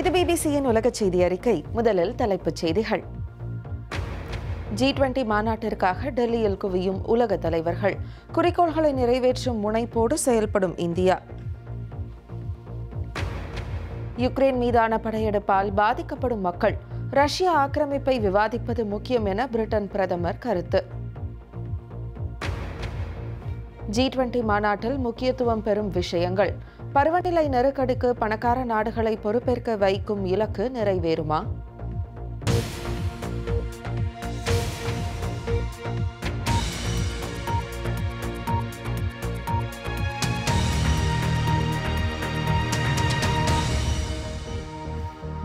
இது பிபிசியின் உலக செய்தி அறிக்கை முதலில் தலைப்புச் செய்திகள் ஜி டுவெண்டி மாநாட்டிற்காக டெல்லியில் குவியும் உலக தலைவர்கள் குறிக்கோள்களை நிறைவேற்றும் முனைப்போடு செயல்படும் இந்தியா யுக்ரைன் மீதான படையெடுப்பால் பாதிக்கப்படும் மக்கள் ரஷ்ய ஆக்கிரமிப்பை விவாதிப்பது முக்கியம் என பிரிட்டன் பிரதமர் கருத்து ஜி டுவெண்டி மாநாட்டில் முக்கியத்துவம் பெறும் விஷயங்கள் பருவநிலை நெருக்கடிக்கு பணக்கார நாடுகளை பொறுப்பேற்க வைக்கும் இலக்கு நிறைவேறுமா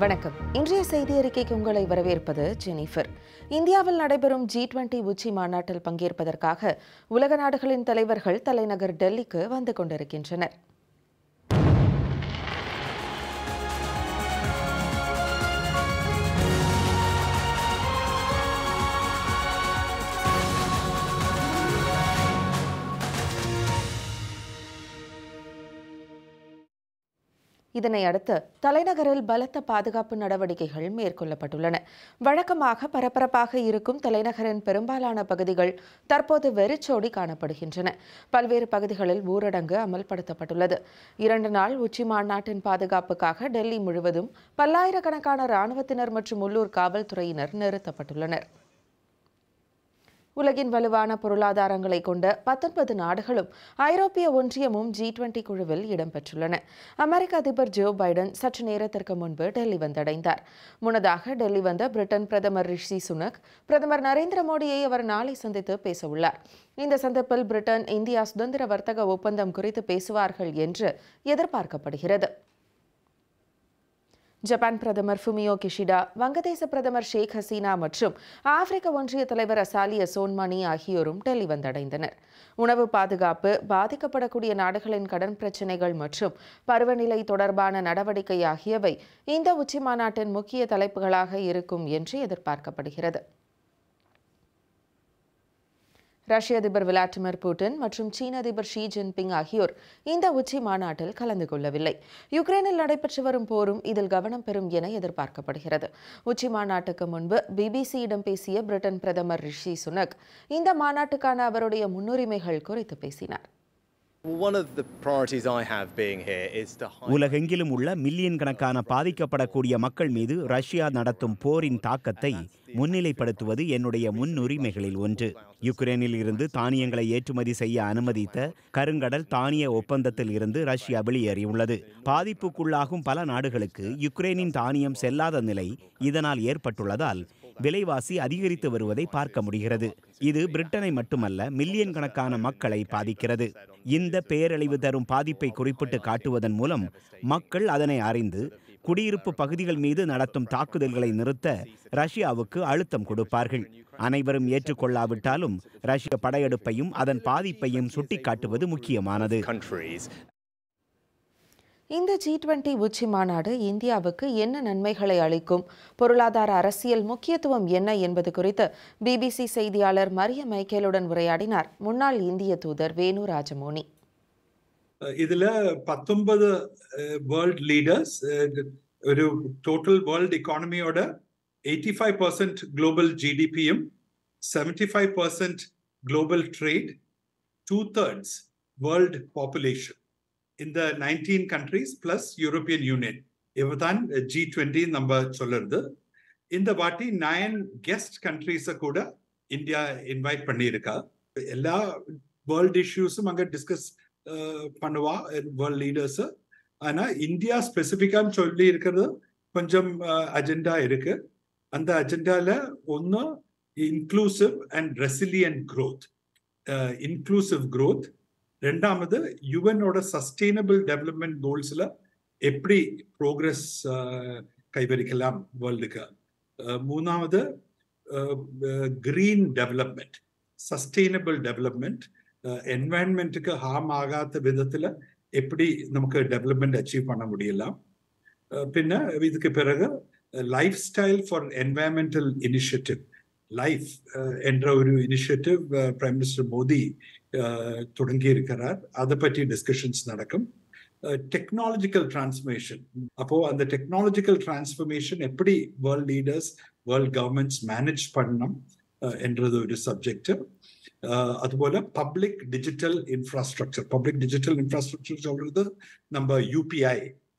வணக்கம் இன்றைய செய்தி அறிக்கைக்கு உங்களை வரவேற்பது ஜெனிஃபர் இந்தியாவில் நடைபெறும் ஜி டுவெண்டி உச்சி மாநாட்டில் பங்கேற்பதற்காக உலக நாடுகளின் தலைவர்கள் தலைநகர் டெல்லிக்கு வந்து கொண்டிருக்கின்றனர் இதனை அடுத்து தலைநகரில் பலத்த பாதுகாப்பு நடவடிக்கைகள் மேற்கொள்ளப்பட்டுள்ளன வழக்கமாக பரபரப்பாக இருக்கும் தலைநகரின் பெரும்பாலான பகுதிகள் தற்போது வெறிச்சோடி காணப்படுகின்றன பல்வேறு பகுதிகளில் ஊரடங்கு அமல்படுத்தப்பட்டுள்ளது இரண்டு நாள் உச்சி மாநாட்டின் பாதுகாப்புக்காக டெல்லி முழுவதும் பல்லாயிரக்கணக்கான ராணுவத்தினர் மற்றும் உள்ளூர் காவல்துறையினர் நிறுத்தப்பட்டுள்ளனர் உலகின் வலுவான பொருளாதாரங்களை கொண்ட பத்தொன்பது நாடுகளும் ஐரோப்பிய ஒன்றியமும் ஜி டுவெண்டி குழுவில் இடம்பெற்றுள்ளன அமெரிக்க அதிபர் ஜோ பைடன் சற்று நேரத்திற்கு முன்பு டெல்லி வந்தடைந்தார் முன்னதாக டெல்லி வந்த பிரிட்டன் பிரதமர் ரிஷி சுனக் பிரதமர் நரேந்திர மோடியை அவர் நாளை சந்தித்து பேசவுள்ளார் இந்த சந்திப்பில் பிரிட்டன் இந்தியா சுதந்திர வர்த்தக ஒப்பந்தம் குறித்து பேசுவார்கள் என்று எதிர்பார்க்கப்படுகிறது ஜப்பான் பிரதமர் ஃபுமியோ கிஷிடா வங்கதேச பிரதமர் ஷேக் ஹசீனா மற்றும் ஆப்பிரிக்க ஒன்றிய தலைவர் அசாலிய சோன்மணி ஆகியோரும் டெல்லி வந்தடைந்தனர் உணவு பாதுகாப்பு பாதிக்கப்படக்கூடிய நாடுகளின் கடன் பிரச்சினைகள் மற்றும் பருவநிலை தொடர்பான நடவடிக்கை ஆகியவை இந்த உச்சிமாநாட்டின் முக்கிய தலைப்புகளாக இருக்கும் என்று எதிர்பார்க்கப்படுகிறது ரஷ்ய அதிபர் விளாடிமிர் புட்டின் மற்றும் சீன அதிபர் ஷி ஜின்பிங் ஆகியோர் இந்த உச்சி மாநாட்டில் கலந்து கொள்ளவில்லை யுக்ரைனில் நடைபெற்று வரும் போரும் இதில் கவனம் பெறும் என எதிர்பார்க்கப்படுகிறது உச்சி மாநாட்டுக்கு முன்பு பிபிசியிடம் பேசிய பிரிட்டன் பிரதமர் ரிஷி சுனக் இந்த மாநாட்டுக்கான அவருடைய முன்னுரிமைகள் குறித்து பேசினார் உலகெங்கிலும் உள்ள மில்லியன் கணக்கான பாதிக்கப்படக்கூடிய மக்கள் மீது ரஷ்யா நடத்தும் போரின் தாக்கத்தை முன்னிலைப்படுத்துவது என்னுடைய முன்னுரிமைகளில் ஒன்று யுக்ரைனில் இருந்து தானியங்களை ஏற்றுமதி செய்ய அனுமதித்த கருங்கடல் தானிய ஒப்பந்தத்தில் இருந்து ரஷ்யா வெளியேறியுள்ளது பாதிப்புக்குள்ளாகும் பல நாடுகளுக்கு யுக்ரைனின் தானியம் செல்லாத நிலை இதனால் ஏற்பட்டுள்ளதால் விலைவாசி அதிகரித்து வருவதை பார்க்க முடிகிறது இது பிரிட்டனை மட்டுமல்ல மில்லியன் கணக்கான மக்களை பாதிக்கிறது இந்த பேரழிவு தரும் பாதிப்பை குறிப்பிட்டு காட்டுவதன் மூலம் மக்கள் அதனை அறிந்து குடியிருப்பு பகுதிகள் மீது நடத்தும் தாக்குதல்களை நிறுத்த ரஷ்யாவுக்கு அழுத்தம் கொடுப்பார்கள் அனைவரும் ஏற்றுக்கொள்ளாவிட்டாலும் ரஷ்ய படையெடுப்பையும் அதன் பாதிப்பையும் சுட்டிக்காட்டுவது முக்கியமானது இந்த ஜி டுவெண்டி உச்சி மாநாடு இந்தியாவுக்கு என்ன நன்மைகளை அளிக்கும் பொருளாதார அரசியல் முக்கியத்துவம் என்ன என்பது குறித்து பிபிசி செய்தியாளர் மரிய மைக்கேலுடன் உரையாடினார் முன்னாள் இந்திய தூதர் வேணு ராஜமோனி இதுல பத்தொன்பது வேர்ல்ட் லீடர்ஸ் ஒரு டோட்டல் வேர்ல்ட் இக்கானமியோட எயிட்டி ஃபைவ் பர்சன்ட் குளோபல் ஜிடிபியும் seventy five percent global trade two thirds world population இந்த நைன்டீன் 19 countries யூரோப்பியன் யூனியன் இவர்தான் ஜி uh, டுவெண்ட்டி நம்ம சொல்லுறது இந்த வாட்டி நயன் கெஸ்ட் கண்ட்ரீஸை கூட இந்தியா இன்வைட் பண்ணியிருக்கா எல்லா வேர்ல்ட் இஷ்யூஸும் அங்கே டிஸ்கஸ் பண்ணுவா வேர்ல்ட் லீடர்ஸு ஆனால் இந்தியா ஸ்பெசிஃபிக்காக சொல்லி இருக்கிறது கொஞ்சம் அஜெண்டா uh, இருக்கு அந்த அஜெண்டாவில் ஒன்று inclusive and resilient growth inclusive growth ரெண்டாவது யுஎனோட சஸ்டைனபிள் டெவலப்மெண்ட் கோல்ஸ்ல எப்படி ப்ரோக்ரஸ் கைவரிக்கலாம் வேர்ல்டுக்கு மூணாவது கிரீன் டெவலப்மெண்ட் சஸ்டைனபிள் டெவலப்மெண்ட் என்வாயன்மெண்ட்டுக்கு ஹார்ம் ஆகாத விதத்தில் எப்படி நமக்கு டெவலப்மெண்ட் அச்சீவ் பண்ண முடியலாம் பின்ன இதுக்கு பிறகு life style for environmental initiative life uh, என்ற ஒரு இனிஷியேட்டிவ் பிரைம் மினிஸ்டர் மோடி தொடங்கி இருக்கிறார் அதை பற்றி டிஸ்கஷன்ஸ் நடக்கும் டெக்னாலஜிக்கல் uh, டிரான்ஸ்ஃபர்மேஷன் அப்போ அந்த டெக்னாலஜிக்கல் டிரான்ஸ்ஃபர்மேஷன் எப்படி world leaders world governments manage பண்ணணும் uh, என்றது ஒரு சப்ஜெக்ட் അതുപോലെ public digital infrastructure public digital infrastructure சொல்றது நம்ம யூபிஐ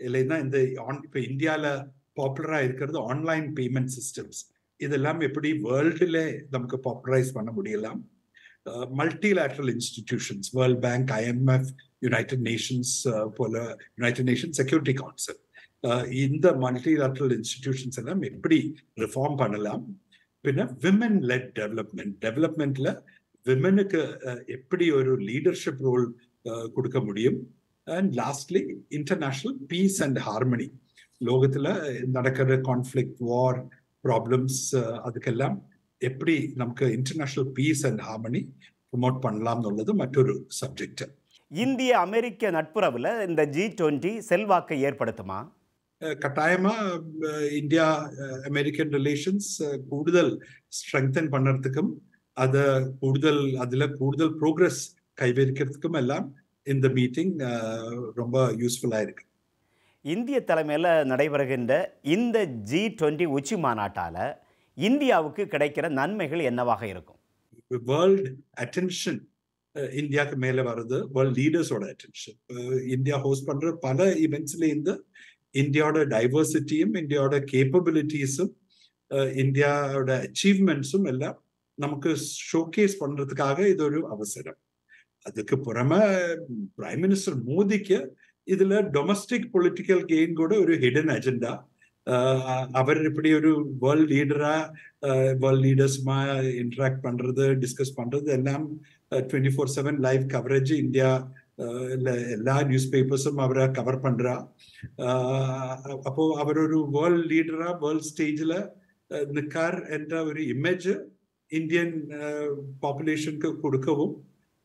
இல்லைன்னா இந்த ஆன் இப்போ இந்தியாவில் பாப்புலராக இருக்கிறது ஆன்லைன் பேமெண்ட் சிஸ்டம்ஸ் இதெல்லாம் எப்படி வேர்ல்டில் நமக்கு பாப்புலரைஸ் பண்ண முடியலாம் multilateral institutions world bank IMF united nations போல யுனைடெட் நேஷன் செக்யூரிட்டி கவுன்சில் இந்த மல்டிலேட்ரல் இன்ஸ்டிடியூஷன்ஸ் எல்லாம் எப்படி ரிஃபார்ம் பண்ணலாம் பின்ன விமன் லெட் டெவலப்மெண்ட் டெவலப்மெண்ட்ல விமனுக்கு எப்படி ஒரு லீடர்ஷிப் ரோல் கொடுக்க முடியும் and lastly international peace and harmony லோகத்தில் நடக்கிற கான்ஃபிளிக் வார் ப்ராப்ளம்ஸ் uh, அதுக்கெல்லாம் எப்படி நமக்கு international peace and harmony promote பண்ணலாம்னுள்ளது மற்றொரு சப்ஜெக்ட் இந்திய அமெரிக்க நட்புறவில் இந்த ஜி டுவெண்ட்டி செல்வாக்கை ஏற்படுத்துமா கட்டாயமாக இந்தியா அமெரிக்கன் ரிலேஷன்ஸ் கூடுதல் ஸ்ட்ரெங்தன் பண்ணுறதுக்கும் அதை கூடுதல் அதில் கூடுதல் ப்ரோக்ரஸ் கைவரிக்கிறதுக்கும் எல்லாம் இந்த மீட்டிங் ரொம்ப யூஸ்ஃபுல்லாக இருக்கு இந்திய தலைமையில் நடைபெறுகின்ற இந்த ஜி டுவெண்ட்டி உச்சி மாநாட்டால் இந்தியாவுக்கு கிடைக்கிற நன்மைகள் என்னவாக இருக்கும் வேர்ல்டு அட்டென்ஷன் இந்தியாவுக்கு மேலே வருது வேர்ல்ட் லீடர்ஸோட அட்டென்ஷன் இந்தியா ஹோஸ்ட் பண்ணுற பல இவெண்ட்ஸ்லேருந்து இந்தியாவோட டைவர்சிட்டியும் இந்தியாவோட கேப்பபிலிட்டிஸும் இந்தியாவோட அச்சீவ்மெண்ட்ஸும் எல்லாம் நமக்கு ஷோகேஸ் பண்ணுறதுக்காக இது ஒரு அவசரம் அதுக்கு புறம பிரைம் மினிஸ்டர் மோதிக்கு ഇതിൽ ഡൊമസ്റ്റിക് പൊളിറ്റിക്കൽ ഗെയിൻ കൂടെ ഒരു ഹിഡൻ അജണ്ട அவர்படி ஒரு வேர்ல்ட் லீடரா வேர்ல்ட் லீடர்ஸுமா இன்டராக்ட் பண்றது டிஸ்கஸ் பண்றது எல்லாம் twenty four seven live coverage India எல்லா நியூஸ் பேப்பர்ஸும் அவரை கவர் பண்றா அப்போ அவர் ஒரு வேர்ல்ட் லீடரா வேர்ல்ட் ஸ்டேஜில் நிற்கார் என்ற ஒரு இமேஜ் இந்தியன் பாப்புலேஷனுக்கு கொடுக்கவும்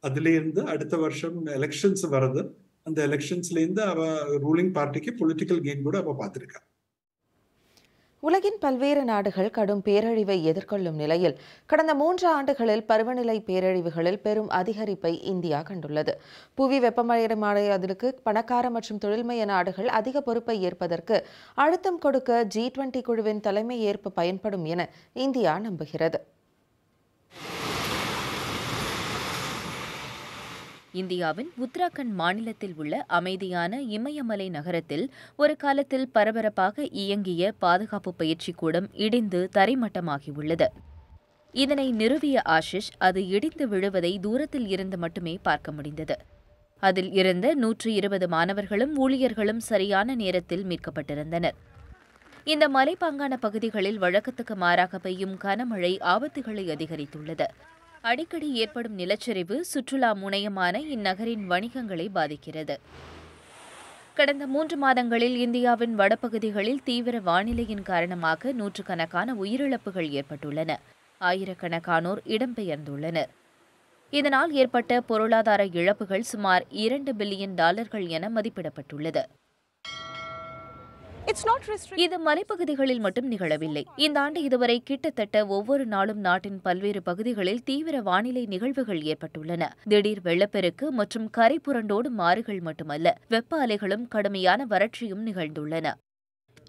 அதுலேருந்து அடுத்த வருஷம் எலெக்ஷன்ஸ் வருது அந்த எலெக்ஷன்ஸ்லேருந்து அவ ரூலிங் பார்ட்டிக்கு பொலிட்டிக்கல் கெயின் கூட அவ பார்த்துருக்கா உலகின் பல்வேறு நாடுகள் கடும் பேரழிவை எதிர்கொள்ளும் நிலையில் கடந்த மூன்று ஆண்டுகளில் பருவநிலை பேரழிவுகளில் பெரும் அதிகரிப்பை இந்தியா கண்டுள்ளது புவி வெப்பமயமானதற்கு பணக்கார மற்றும் தொழில்மய நாடுகள் அதிக பொறுப்பை ஏற்பதற்கு அழுத்தம் கொடுக்க ஜி டுவெண்டி குழுவின் தலைமை ஏற்பு பயன்படும் என இந்தியா நம்புகிறது இந்தியாவின் உத்தராகண்ட் மாநிலத்தில் உள்ள அமைதியான இமயமலை நகரத்தில் ஒரு காலத்தில் பரபரப்பாக இயங்கிய பாதுகாப்பு பயிற்சி கூடம் இடிந்து தரைமட்டமாகியுள்ளது இதனை நிறுவிய ஆஷிஷ் அது இடிந்து விழுவதை தூரத்தில் இருந்து மட்டுமே பார்க்க முடிந்தது அதில் இருந்த நூற்றி இருபது மாணவர்களும் ஊழியர்களும் சரியான நேரத்தில் மீட்கப்பட்டிருந்தனர் இந்த மலைப்பாங்கான பகுதிகளில் வழக்கத்துக்கு மாறாக பெய்யும் கனமழை ஆபத்துகளை அதிகரித்துள்ளது அடிக்கடி ஏற்படும் நிலச்சரிவு சுற்றுலா முனையமான இந்நகரின் வணிகங்களை பாதிக்கிறது கடந்த மூன்று மாதங்களில் இந்தியாவின் வடபகுதிகளில் தீவிர வானிலையின் காரணமாக நூற்றுக்கணக்கான உயிரிழப்புகள் ஏற்பட்டுள்ளன ஆயிரக்கணக்கானோர் இடம்பெயர்ந்துள்ளனர் இதனால் ஏற்பட்ட பொருளாதார இழப்புகள் சுமார் இரண்டு பில்லியன் டாலர்கள் என மதிப்பிடப்பட்டுள்ளது இது மலைப்பகுதிகளில் மட்டும் நிகழவில்லை இந்த ஆண்டு இதுவரை கிட்டத்தட்ட ஒவ்வொரு நாளும் நாட்டின் பல்வேறு பகுதிகளில் தீவிர வானிலை நிகழ்வுகள் ஏற்பட்டுள்ளன திடீர் வெள்ளப்பெருக்கு மற்றும் கரை புரண்டோடு மாறுகள் மட்டுமல்ல வெப்ப அலைகளும் கடுமையான வறட்சியும் நிகழ்ந்துள்ளன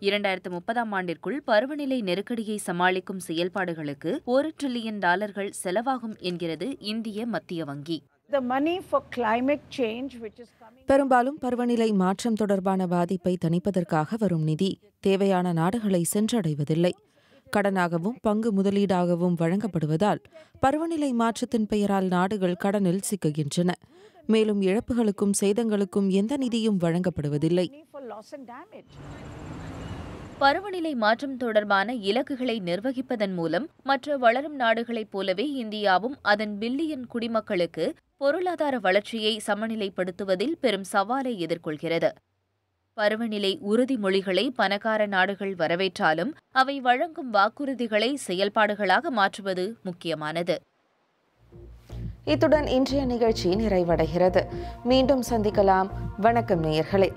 இரண்டாயிரத்து முப்பதாம் ஆண்டிற்குள் பருவநிலை நெருக்கடியை சமாளிக்கும் செயல்பாடுகளுக்கு ஒரு டிரில்லியன் டாலர்கள் செலவாகும் என்கிறது இந்திய மத்திய வங்கி பெரும்பாலும் பருவநிலை மாற்றம் தொடர்பான பாதிப்பை தணிப்பதற்காக வரும் நிதி தேவையான நாடுகளை சென்றடைவதில்லை கடனாகவும் பங்கு முதலீடாகவும் வழங்கப்படுவதால் பருவநிலை மாற்றத்தின் பெயரால் நாடுகள் கடனில் சிக்குகின்றன மேலும் இழப்புகளுக்கும் சேதங்களுக்கும் எந்த நிதியும் வழங்கப்படுவதில்லை பருவநிலை மாற்றம் தொடர்பான இலக்குகளை நிர்வகிப்பதன் மூலம் மற்ற வளரும் நாடுகளைப் போலவே இந்தியாவும் அதன் பில்லியன் குடிமக்களுக்கு பொருளாதார வளர்ச்சியை சமநிலைப்படுத்துவதில் பெரும் சவாலை எதிர்கொள்கிறது பருவநிலை உறுதிமொழிகளை பணக்கார நாடுகள் வரவேற்றாலும் அவை வழங்கும் வாக்குறுதிகளை செயல்பாடுகளாக மாற்றுவது முக்கியமானது இத்துடன் இன்றைய நிகழ்ச்சி நிறைவடைகிறது மீண்டும் சந்திக்கலாம் வணக்கம் நேயர்களே